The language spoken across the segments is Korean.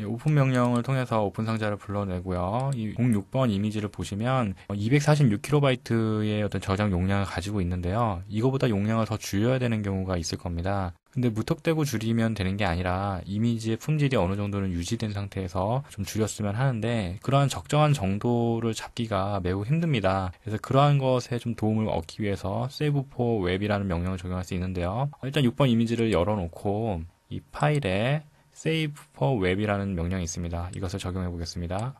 예, 오픈 명령을 통해서 오픈 상자를 불러내고요. 이 06번 이미지를 보시면 246kb의 어떤 저장 용량을 가지고 있는데요. 이거보다 용량을 더 줄여야 되는 경우가 있을 겁니다. 근데 무턱대고 줄이면 되는 게 아니라 이미지의 품질이 어느 정도는 유지된 상태에서 좀 줄였으면 하는데 그러한 적정한 정도를 잡기가 매우 힘듭니다. 그래서 그러한 것에 좀 도움을 얻기 위해서 save for web이라는 명령을 적용할 수 있는데요. 일단 6번 이미지를 열어놓고 이 파일에 save for web이라는 명령이 있습니다. 이것을 적용해 보겠습니다.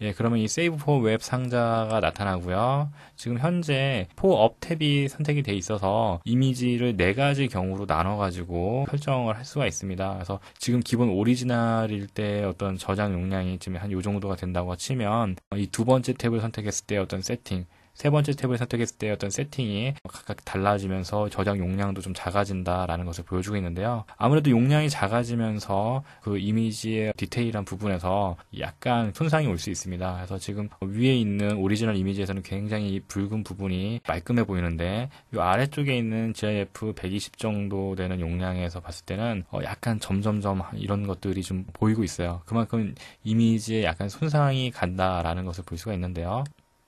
예, 그러면 이 save for web 상자가 나타나고요. 지금 현재 for up 탭이 선택이 돼 있어서 이미지를 네 가지 경우로 나눠 가지고 설정을 할 수가 있습니다. 그래서 지금 기본 오리지널일 때 어떤 저장 용량이 지금 한 요 정도가 된다고 치면 이 두 번째 탭을 선택했을 때 어떤 세팅 세 번째 탭을 선택했을 때 어떤 세팅이 각각 달라지면서 저장 용량도 좀 작아진다라는 것을 보여주고 있는데요. 아무래도 용량이 작아지면서 그 이미지의 디테일한 부분에서 약간 손상이 올 수 있습니다. 그래서 지금 위에 있는 오리지널 이미지에서는 굉장히 붉은 부분이 말끔해 보이는데 이 아래쪽에 있는 GIF 120 정도 되는 용량에서 봤을 때는 어, 약간 점점점 이런 것들이 좀 보이고 있어요. 그만큼 이미지에 약간 손상이 간다라는 것을 볼 수가 있는데요.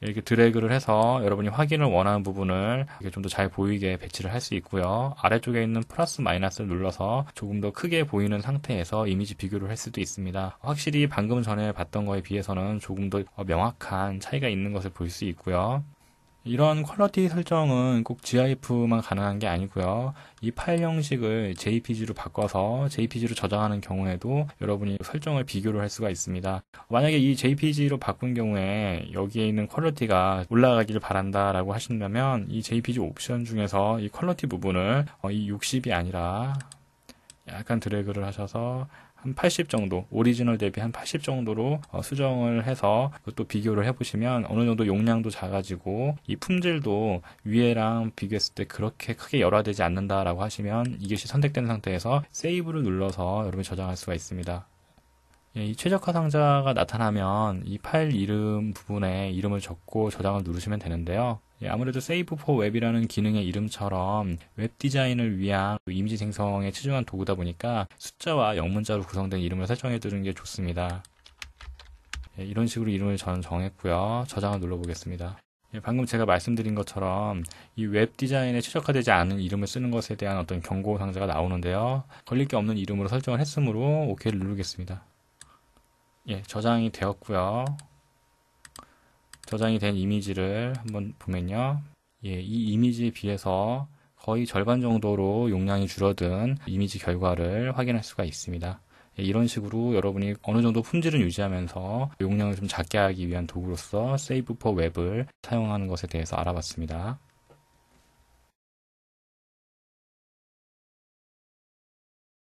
이렇게 드래그를 해서 여러분이 확인을 원하는 부분을 좀 더 잘 보이게 배치를 할 수 있고요. 아래쪽에 있는 플러스 마이너스를 눌러서 조금 더 크게 보이는 상태에서 이미지 비교를 할 수도 있습니다. 확실히 방금 전에 봤던 거에 비해서는 조금 더 명확한 차이가 있는 것을 볼 수 있고요. 이런 퀄러티 설정은 꼭 GIF만 가능한 게 아니고요. 이 파일 형식을 JPG로 바꿔서 JPG로 저장하는 경우에도 여러분이 설정을 비교를 할 수가 있습니다. 만약에 이 JPG로 바꾼 경우에 여기에 있는 퀄러티가 올라가기를 바란다라고 하신다면 이 JPG 옵션 중에서 이 퀄러티 부분을 어, 이 60이 아니라 약간 드래그를 하셔서 한 80 정도, 오리지널 대비 한 80 정도로 어, 수정을 해서 또 비교를 해보시면 어느 정도 용량도 작아지고 이 품질도 위에랑 비교했을 때 그렇게 크게 열화되지 않는다라고 하시면 이것이 선택된 상태에서 세이브를 눌러서 여러분이 저장할 수가 있습니다. 예, 이 최적화 상자가 나타나면 이 파일 이름 부분에 이름을 적고 저장을 누르시면 되는데요. 예, 아무래도 세이브 포 웹이라는 기능의 이름처럼 웹 디자인을 위한 임시 생성에 치중한 도구다 보니까 숫자와 영문자로 구성된 이름을 설정해 두는 게 좋습니다. 예, 이런 식으로 이름을 저는 정했고요. 저장을 눌러 보겠습니다. 방금 제가 말씀드린 것처럼 이 웹 디자인에 최적화되지 않은 이름을 쓰는 것에 대한 어떤 경고 상자가 나오는데요. 걸릴 게 없는 이름으로 설정을 했으므로 OK를 누르겠습니다. 예, 저장이 되었고요. 저장이 된 이미지를 한번 보면요. 예, 이 이미지에 비해서 거의 절반 정도로 용량이 줄어든 이미지 결과를 확인할 수가 있습니다. 예, 이런 식으로 여러분이 어느 정도 품질을 유지하면서 용량을 좀 작게 하기 위한 도구로서 세이브 포 웹을 사용하는 것에 대해서 알아봤습니다.